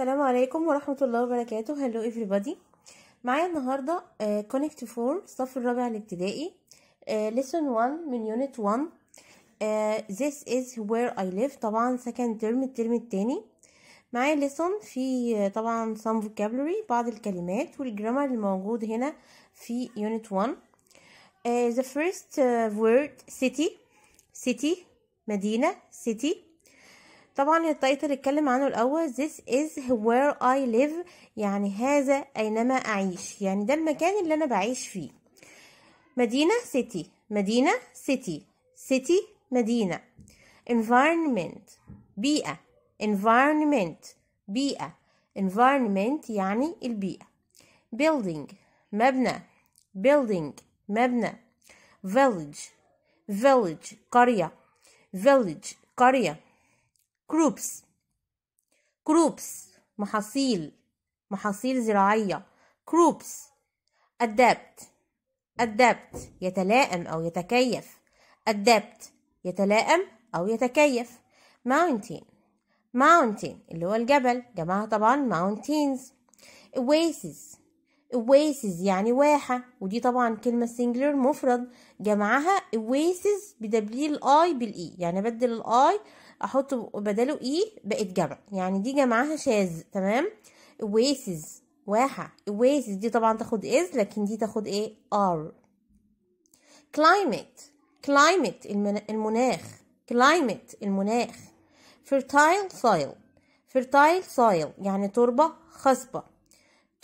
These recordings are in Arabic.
السلام عليكم ورحمة الله وبركاته هلو everybody معايا النهاردة كونكت آه، فور الصف الرابع الابتدائي آه، lesson 1 من يونت 1 آه، this is where I live طبعا second ترم الترم التاني معايا lesson في طبعا some vocabulary بعض الكلمات والجرامر الموجود هنا في يونت 1 the first word city city مدينة city طبعا التايتل اتكلم عنه الاول this is where I live يعني هذا اينما اعيش يعني ده المكان اللي انا بعيش فيه مدينة city مدينة city city مدينة environment بيئة environment بيئة environment يعني البيئة building مبنى building مبنى village village قرية village قرية كروبس كروبس محاصيل محاصيل زراعية كروبس adapt adapt يتلائم أو يتكيف adapt يتلائم أو يتكيف mountain mountain اللي هو الجبل جماعة طبعا mountains oasis oasis يعني واحة ودي طبعا كلمة singular مفرد جمعها oasis بدبليل الاي بالاي يعني بدل الاي احط بداله اي e بقت جمع يعني دي جمعها شاذ تمام ويسز واحة ويسز دي طبعا تاخد از لكن دي تاخد ايه ار climate كلايمت المناخ climate المناخ فيرتايل soil fertile soil يعني تربة خصبة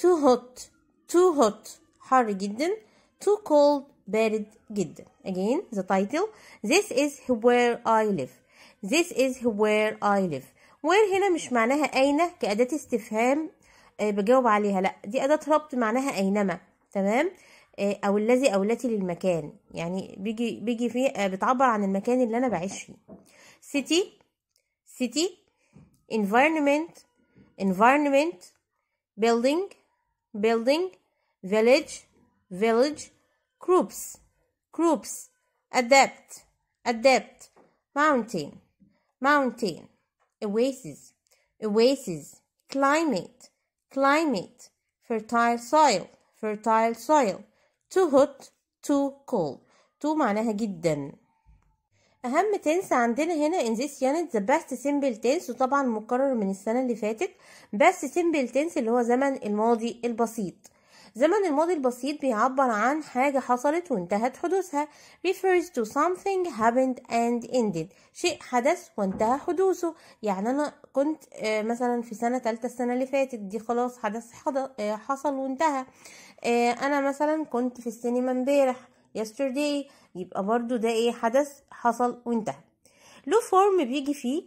too hot too hot حر جدا too cold بارد جدا again the title this is where I live this is where I live where هنا مش معناها أين كأداة استفهام آه، بجاوب عليها لا دي أداة ربط معناها أينما تمام آه، أو الذي أو التي للمكان يعني بيجي بيجي فيه آه، بتعبر عن المكان اللي أنا بعيش فيه city city environment environment building building village village groups groups adapt adapt mountain mountain oasis oasis climate climate fertile soil fertile soil too hot too cold too معناها جدا اهم تنس عندنا هنا in this unit the best simple tense وطبعا مكرر من السنه اللي فاتت best simple tense اللي هو زمن الماضي البسيط زمن الماضي البسيط بيعبر عن حاجة حصلت وانتهت حدوثها refers to something happened and ended شيء حدث وانتهى حدوثه يعني أنا كنت آه، مثلا في سنة تالتة السنة اللي فاتت دي خلاص حدث آه، حصل وانتهى آه، أنا مثلا كنت في السينما امبارح yesterday يبقى برضو ده ايه حدث حصل وانتهى له فورم بيجي فيه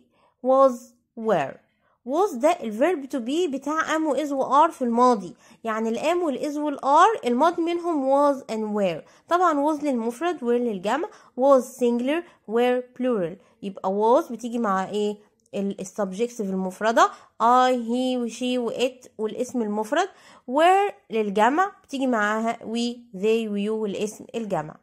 was were was ده الفيرب to be بتاع am و is و are في الماضي يعني الام والاز والار الماضي منهم was and were طبعا was للمفرد were للجمع was singular were plural يبقى was بتيجي مع ايه السبجكتس في المفردة I, he, و she و it والاسم المفرد were للجمع بتيجي معاها we, they, و you والاسم الجمع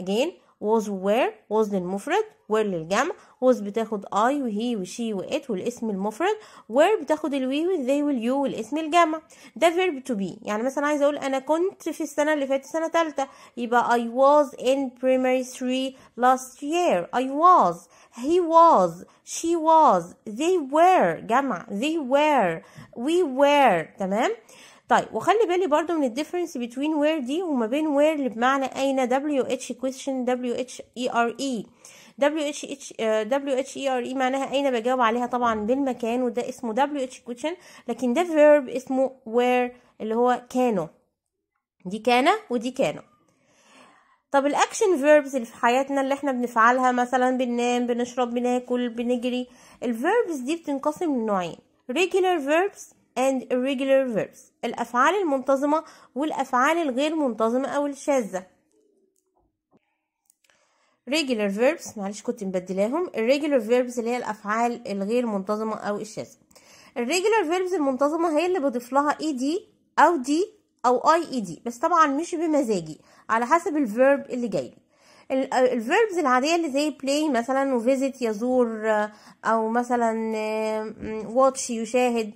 again was where was للمفرد where للجمع was بتاخد I و و she و it والاسم المفرد where بتاخد الوي و you والاسم الجمع ده verb to be يعني مثلا عايزه اقول انا كنت في السنه اللي فاتت سنه تالتة يبقى I was in primary three last year I was he was she was they were جمع they were we were تمام طيب وخلي بالي برضو من الديفرنس بين وير دي وما بين وير اللي بمعنى اين دبليو اتش question دبليو اتش اي ار اي دبليو اتش اتش دبليو اتش اي ار اي معناها اين بجاوب عليها طبعا بالمكان وده اسمه دبليو اتش question لكن ده فيرب اسمه وير اللي هو كانوا دي كان ودي كانوا طب الاكشن فيربز اللي في حياتنا اللي احنا بنفعلها مثلا بننام بنشرب بناكل بنجري الفيربز دي بتنقسم لنوعين regular verbs and irregular verbs الأفعال المنتظمة والأفعال الغير منتظمة أو الشاذة regular verbs معلش كنت مبدلاهم irregular verbs اللي هي الأفعال الغير منتظمة أو الشاذة الريجولار verbs المنتظمة هي اللي بضيف لها اي دي أو دي أو اي دي بس طبعا مش بمزاجي على حسب الفيرب اللي جاي الفيربز العاديه اللي زي بلاي مثلا وفيزيت يزور او مثلا واتش يشاهد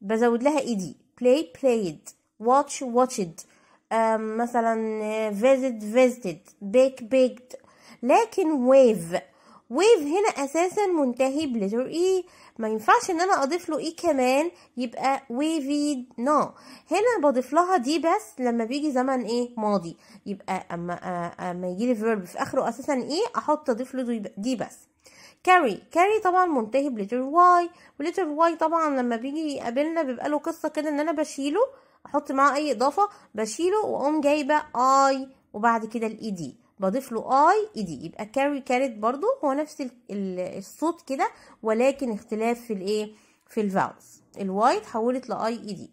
بزود لها ايدي play played watch watched مثلا visit visited bake baked لكن wave wave هنا اساسا منتهي بلتر اي e. ما ينفعش ان انا اضيف له اي e كمان يبقى wavy no هنا بضيف لها دي بس لما بيجي زمن ايه ماضي يبقى اما اما يجي لي فيرب في اخره اساسا ايه احط اضيف له دي بس كاري كاري طبعا منتهي بليتر واي وليتر واي طبعا لما بيجي يقابلنا بيبقى له قصه كده ان انا بشيله احط معاه اي اضافه بشيله واقوم جايبه اي وبعد كده الاي دي بضيف له اي اي دي يبقى كاري كاريت برضو هو نفس الصوت كده ولكن اختلاف في الايه في الفاونز الواي اتحولت لاي اي دي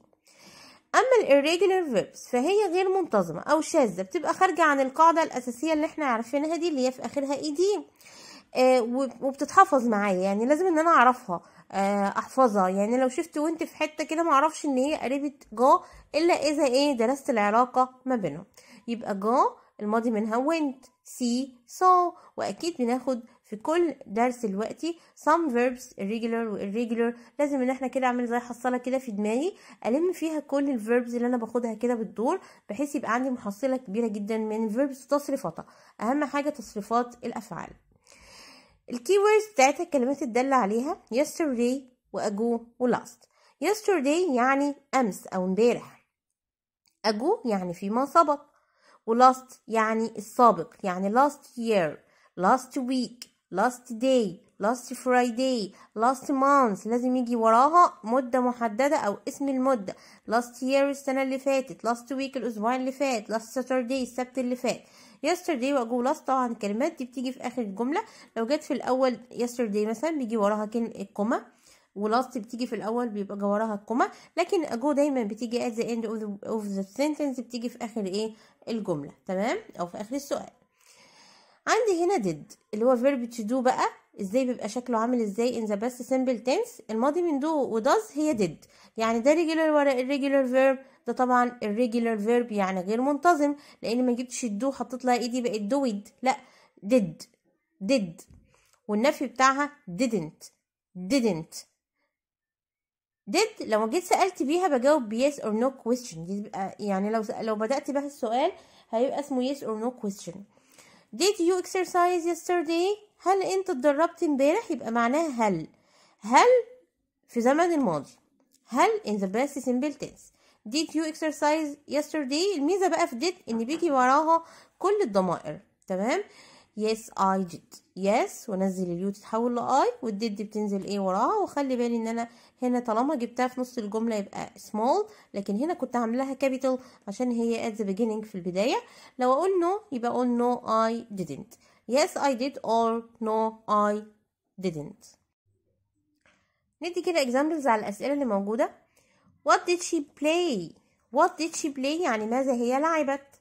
اما الايريجولار verbs فهي غير منتظمه او شاذه بتبقى خارجه عن القاعده الاساسيه اللي احنا عارفينها دي اللي هي في اخرها اي دي آه، وبتتحفظ معايا يعني لازم ان انا اعرفها آه، احفظها يعني لو شفت وانت في حته كده ما اعرفش ان هي قريبه جا الا اذا ايه درست العلاقه ما بينهم يبقى جا الماضي منها went سي saw واكيد بناخد في كل درس دلوقتي some verbs irregular و irregular لازم ان احنا كده اعمل زي حصلة كده في دماغي الم فيها كل الverbs اللي انا باخدها كده بالدور بحيث يبقى عندي محصله كبيره جدا من verbs وتصريفاتها اهم حاجه تصريفات الافعال الكيوردز بتاعت الكلمات الدالة عليها yesterday وأجو ولاست yesterday يعني أمس أو امبارح أجو يعني فيما سبق ولاست يعني السابق يعني last year last week last day last Friday last month لازم يجي وراها مدة محددة أو اسم المدة last year السنة اللي فاتت last week الأسبوع اللي فات last Saturday السبت اللي فات yesterday واجو last طبعا الكلمات دي بتيجي في آخر الجملة لو جت في الأول yesterday مثلا بيجي وراها كلمة الكوما ولاست بتيجي في الاول بيبقى وراها الكومه لكن اجو دايما بتيجي at the end of the, of the sentence بتيجي في اخر ايه الجمله تمام او في اخر السؤال عندي هنا did اللي هو verb to do بقى ازاي بيبقى شكله عامل ازاي in the past simple tense الماضي من do وداز هي did يعني ده regular ورا irregular verb ده طبعا irregular verb يعني غير منتظم لان ما جبتش الدو حطيت لها ايدي بقت دويد لا did did والنفي بتاعها didn't didn't did لو جيت سألت بيها بجاوب yes or no question دي يعني لو لو بدأت بها السؤال هيبقى اسمه yes or no question did you exercise yesterday هل انت اتدربت امبارح يبقى معناها هل هل في زمن الماضي هل in the past simple tense did you exercise yesterday الميزة بقى في did ان بيجي وراها كل الضمائر تمام يس اي ديد يس ونزل اليو تتحول لاي والديد دي بتنزل ايه وراها وخلي بالي ان انا هنا طالما جبتها في نص الجمله يبقى سمول لكن هنا كنت عاملاها كابيتال عشان هي ات ذا beginning في البدايه لو اقول نو no يبقى اقول نو اي didnt yes I did or no I didn't ندي كده examples على الأسئلة اللي موجودة what did she play what did she play يعني ماذا هي لعبت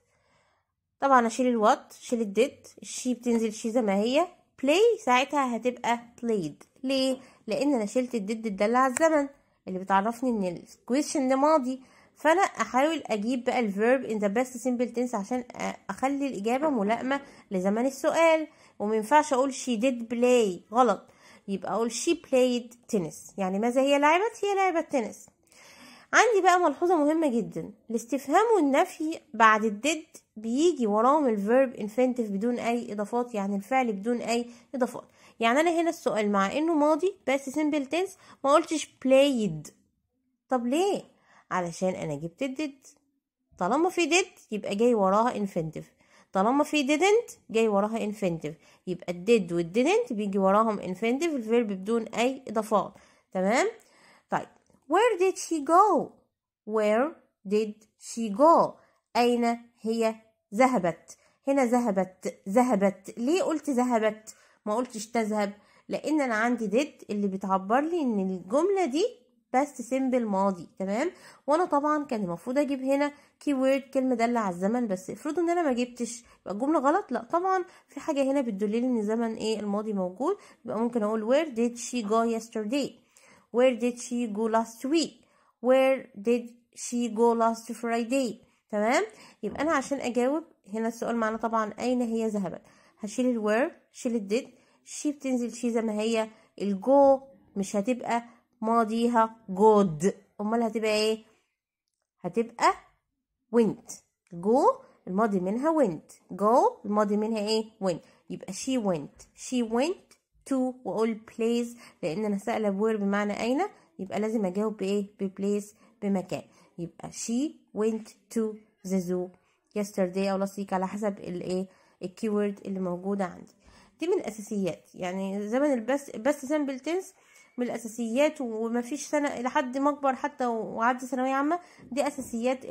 طبعا اشيل الوات شيل الديد الشي بتنزل شي زي ما هي بلاي ساعتها هتبقى بلايد ليه لان انا شلت الديد الدل على الزمن اللي بتعرفني ان الكويشن ده ماضي فانا احاول اجيب بقى الفيرب ان ذا بيست سيمبل تنس عشان اخلي الاجابه ملائمه لزمن السؤال ومينفعش اقول شي ديد بلاي غلط يبقى اقول شي بلايد تنس يعني ماذا هي لعبت هي لعبت تنس عندي بقى ملحوظه مهمه جدا الاستفهام والنفي بعد الديد بيجي وراهم الفيرب انفنتيف بدون اي اضافات يعني الفعل بدون اي اضافات يعني انا هنا السؤال مع انه ماضي بس سيمبل تنس ما قلتش بلايد طب ليه علشان انا جبت ديد طالما في ديد يبقى جاي وراها انفنتيف طالما في didn't جاي وراها infinitive يبقى الديد والديدنت بيجي وراهم infinitive الفيرب بدون أي إضافات تمام طيب where did she go where did she go أين هي ذهبت هنا ذهبت ذهبت ليه قلت ذهبت ما قلتش تذهب لان انا عندي ديد اللي بتعبر لي ان الجمله دي بس سيمبل ماضي تمام وانا طبعا كان المفروض اجيب هنا كي وورد كلمه داله على الزمن بس افرضوا ان انا ما جبتش يبقى الجمله غلط لا طبعا في حاجه هنا بتدلني ان زمن ايه الماضي موجود يبقى ممكن اقول where did she go yesterday where did she go last week where did she go last friday تمام يبقى انا عشان اجاوب هنا السؤال معانا طبعا اين هي ذهبت هشيل الوير شيل الديد شي بتنزل شي زي ما هي الجو مش هتبقى ماضيها جود امال هتبقى ايه هتبقى went جو الماضي منها went go الماضي منها ايه went يبقى she went she went to واقول place لان انا سائله بوير بمعنى اين يبقى لازم اجاوب بايه ببليس بمكان يبقى she went to the zoo yesterday أو last week على حسب الايه الكيورد اللي موجودة عندي دي من الأساسيات يعني زمن البس بس سامبل تنس من الأساسيات ومفيش سنة لحد ما أكبر حتى وعدي ثانوية عامة دي أساسيات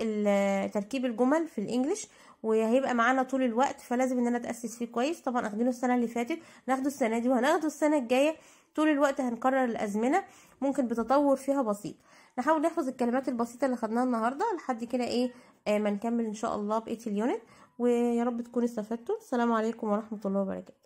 تركيب الجمل في الإنجليش وهيبقى معانا طول الوقت فلازم ان انا اتاسس فيه كويس طبعا اخدينه السنه اللي فاتت ناخده السنه دي وهناخده السنه الجايه طول الوقت هنكرر الازمنه ممكن بتطور فيها بسيط نحاول نحفظ الكلمات البسيطه اللي خدناها النهارده لحد كده ايه آه ما نكمل ان شاء الله بقيه اليونت ويا رب تكونوا استفدتوا السلام عليكم ورحمه الله وبركاته